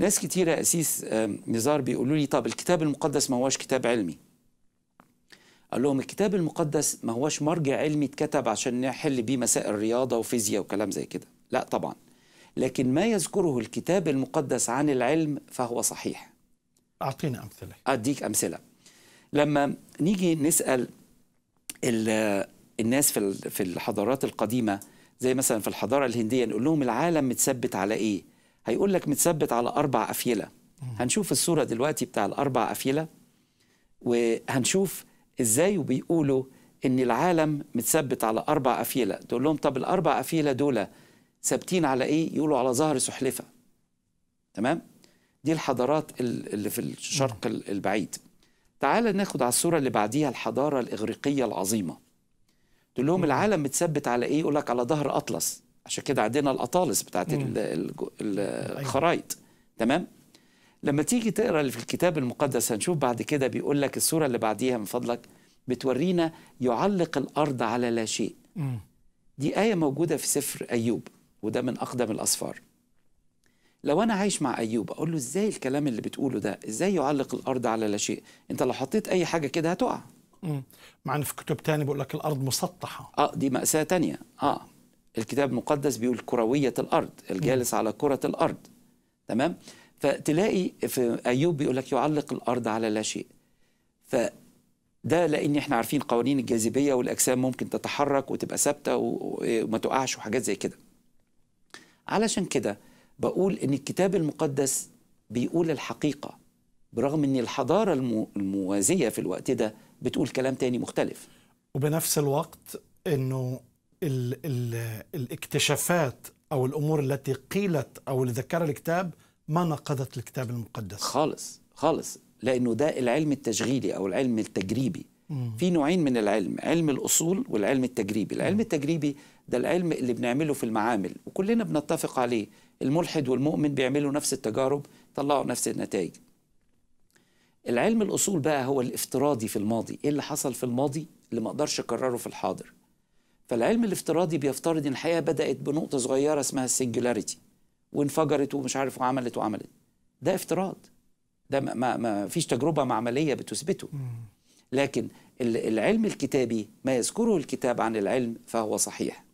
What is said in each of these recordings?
ناس كتيرة أسيس آه، نزار بيقولوا لي طب الكتاب المقدس ما هوش كتاب علمي قال لهم الكتاب المقدس ما هوش مرجع علمي اتكتب عشان نحل بيه مسائل رياضة وفيزياء وكلام زي كده لا طبعا لكن ما يذكره الكتاب المقدس عن العلم فهو صحيح أعطينا أمثلة أديك أمثلة لما نيجي نسأل الناس في الحضارات القديمة زي مثلا في الحضارة الهندية نقول لهم العالم متثبت على إيه هيقول لك متثبت على أربع أفيلة هنشوف الصورة دلوقتي بتاع الأربع أفيلة وهنشوف إزاي وبيقولوا إن العالم متثبت على أربع أفيلة تقول لهم طب الأربع أفيلة دول ثابتين على إيه يقولوا على ظهر سحلفة تمام دي الحضارات اللي في الشرق البعيد تعال ناخد على الصورة اللي بعديها الحضارة الإغريقية العظيمة تقول لهم العالم متثبت على إيه يقول لك على ظهر أطلس عشان كده عندنا الأطالس بتاعت أيوة. الخرايط تمام لما تيجي تقرا في الكتاب المقدس هنشوف بعد كده بيقول لك السوره اللي بعديها من فضلك بتورينا يعلق الارض على لا شيء دي ايه موجوده في سفر ايوب وده من اقدم الاسفار لو انا عايش مع ايوب اقول له ازاي الكلام اللي بتقوله ده ازاي يعلق الارض على لا شيء انت لو حطيت اي حاجه كده هتقع مع ان في كتب تاني بيقول لك الارض مسطحه اه دي ماساه تانية اه الكتاب المقدس بيقول كروية الأرض الجالس على كرة الأرض تمام فتلاقي في أيوب بيقول لك يعلق الأرض على لا شيء فده لأن احنا عارفين قوانين الجاذبية والأجسام ممكن تتحرك وتبقى ثابتة وما تقعش وحاجات زي كده علشان كده بقول إن الكتاب المقدس بيقول الحقيقة برغم إن الحضارة الموازية في الوقت ده بتقول كلام تاني مختلف وبنفس الوقت انه ال ال الاكتشافات او الامور التي قيلت او اللي ذكرها الكتاب ما نقضت الكتاب المقدس خالص خالص لانه ده العلم التشغيلي او العلم التجريبي مم. في نوعين من العلم علم الاصول والعلم التجريبي العلم التجريبي ده العلم اللي بنعمله في المعامل وكلنا بنتفق عليه الملحد والمؤمن بيعملوا نفس التجارب طلعوا نفس النتائج العلم الاصول بقى هو الافتراضي في الماضي ايه اللي حصل في الماضي اللي ما اقدرش اكرره في الحاضر فالعلم الافتراضي بيفترض ان الحياه بدات بنقطه صغيره اسمها السنجولاريتي وانفجرت ومش عارف وعملت وعملت ده افتراض ده ما, ما فيش تجربه معمليه بتثبته لكن العلم الكتابي ما يذكره الكتاب عن العلم فهو صحيح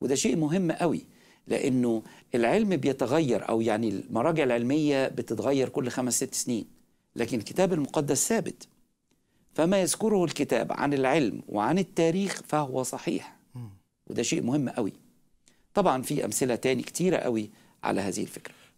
وده شيء مهم قوي لانه العلم بيتغير او يعني المراجع العلميه بتتغير كل خمس ست سنين لكن الكتاب المقدس ثابت فما يذكره الكتاب عن العلم وعن التاريخ فهو صحيح وده شيء مهم قوي طبعا في أمثلة تاني كتيرة قوي على هذه الفكرة